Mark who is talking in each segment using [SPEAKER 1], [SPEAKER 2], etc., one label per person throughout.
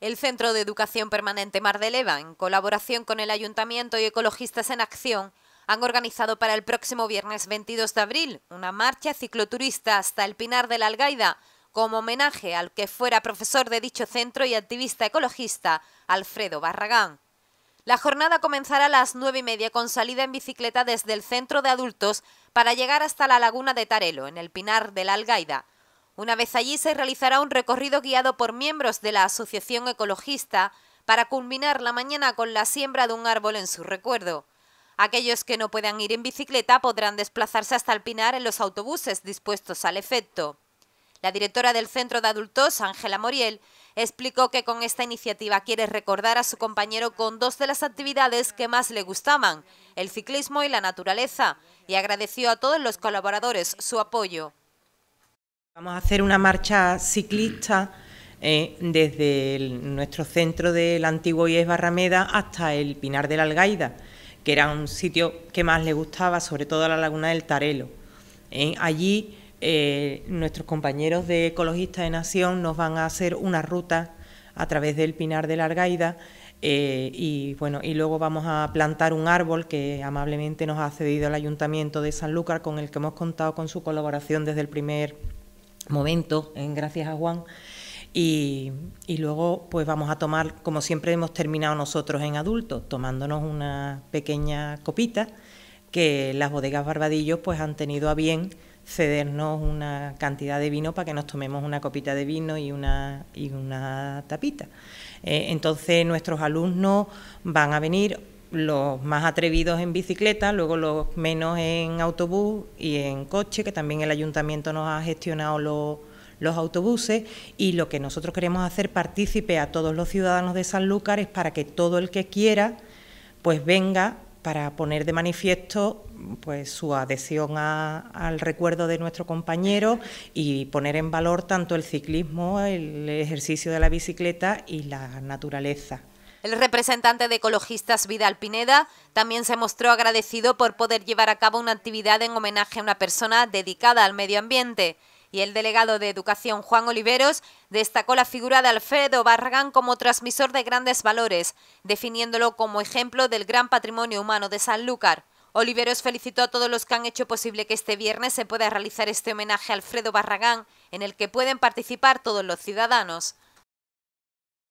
[SPEAKER 1] El Centro de Educación Permanente Mar de Leva, en colaboración con el Ayuntamiento y Ecologistas en Acción, han organizado para el próximo viernes 22 de abril una marcha cicloturista hasta el Pinar de la Algaida, como homenaje al que fuera profesor de dicho centro y activista ecologista, Alfredo Barragán. La jornada comenzará a las nueve y media con salida en bicicleta desde el centro de adultos para llegar hasta la laguna de Tarelo, en el Pinar de la Algaida, una vez allí se realizará un recorrido guiado por miembros de la Asociación Ecologista para culminar la mañana con la siembra de un árbol en su recuerdo. Aquellos que no puedan ir en bicicleta podrán desplazarse hasta el Pinar en los autobuses dispuestos al efecto. La directora del Centro de Adultos, Ángela Moriel, explicó que con esta iniciativa quiere recordar a su compañero con dos de las actividades que más le gustaban, el ciclismo y la naturaleza, y agradeció a todos los colaboradores su apoyo.
[SPEAKER 2] Vamos a hacer una marcha ciclista eh, desde nuestro centro del antiguo IES Barrameda hasta el Pinar de la Algaida, que era un sitio que más le gustaba, sobre todo la laguna del Tarelo. Eh, allí eh, nuestros compañeros de Ecologistas de Nación nos van a hacer una ruta a través del Pinar de la Algaida y, bueno, y luego vamos a plantar un árbol que amablemente nos ha cedido el Ayuntamiento de Sanlúcar, con el que hemos contado con su colaboración desde el primer momento, en gracias a Juan. Y, y, luego, pues vamos a tomar, como siempre hemos terminado nosotros en adultos, tomándonos una pequeña copita, que las bodegas Barbadillos pues han tenido a bien cedernos una cantidad de vino para que nos tomemos una copita de vino y una, y una tapita. Eh, entonces nuestros alumnos van a venir los más atrevidos en bicicleta, luego los menos en autobús y en coche, que también el ayuntamiento nos ha gestionado los, autobuses y lo que nosotros queremos hacer partícipe a todos los ciudadanos de Sanlúcar es para que todo el que quiera pues venga para poner de manifiesto pues su adhesión al recuerdo de nuestro compañero y poner en valor tanto el ciclismo, el ejercicio de la bicicleta y la naturaleza.
[SPEAKER 1] El representante de Ecologistas Vidal Pineda también se mostró agradecido por poder llevar a cabo una actividad en homenaje a una persona dedicada al medio ambiente. Y el delegado de Educación Juan Oliveros destacó la figura de Alfredo Barragán como transmisor de grandes valores, definiéndolo como ejemplo del gran patrimonio humano de Sanlúcar. Oliveros felicitó a todos los que han hecho posible que este viernes se pueda realizar este homenaje a Alfredo Barragán, en el que pueden participar todos los ciudadanos.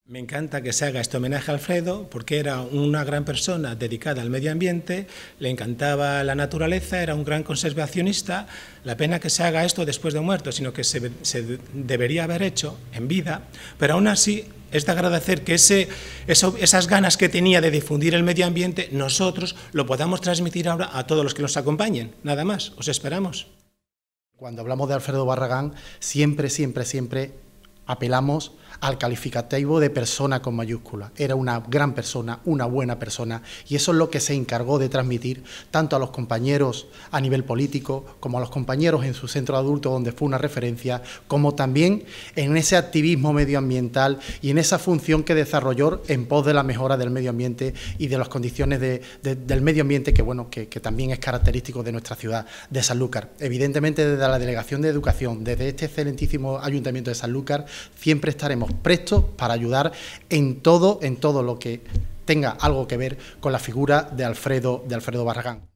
[SPEAKER 3] Me encanta que se haga este homenaje a Alfredo porque era una gran persona dedicada al medio ambiente, le encantaba la naturaleza, era un gran conservacionista. La pena que se haga esto después de muerto, sino que se, debería haber hecho en vida, pero aún así es de agradecer que esas ganas que tenía de difundir el medio ambiente nosotros lo podamos transmitir ahora a todos los que nos acompañen. Nada más, os esperamos.
[SPEAKER 4] Cuando hablamos de Alfredo Barragán, siempre, siempre, siempre apelamos al calificativo de persona con mayúscula. Era una gran persona, una buena persona, y eso es lo que se encargó de transmitir tanto a los compañeros a nivel político, como a los compañeros en su centro adulto, donde fue una referencia, como también en ese activismo medioambiental y en esa función que desarrolló en pos de la mejora del medio ambiente y de las condiciones del medio ambiente, que, bueno, que, que también es característico de nuestra ciudad de Sanlúcar. Evidentemente, desde la Delegación de Educación, desde este excelentísimo Ayuntamiento de Sanlúcar, siempre estaremos prestos para ayudar en todo, en todo lo que tenga algo que ver con la figura de Alfredo, de Alfredo Barragán.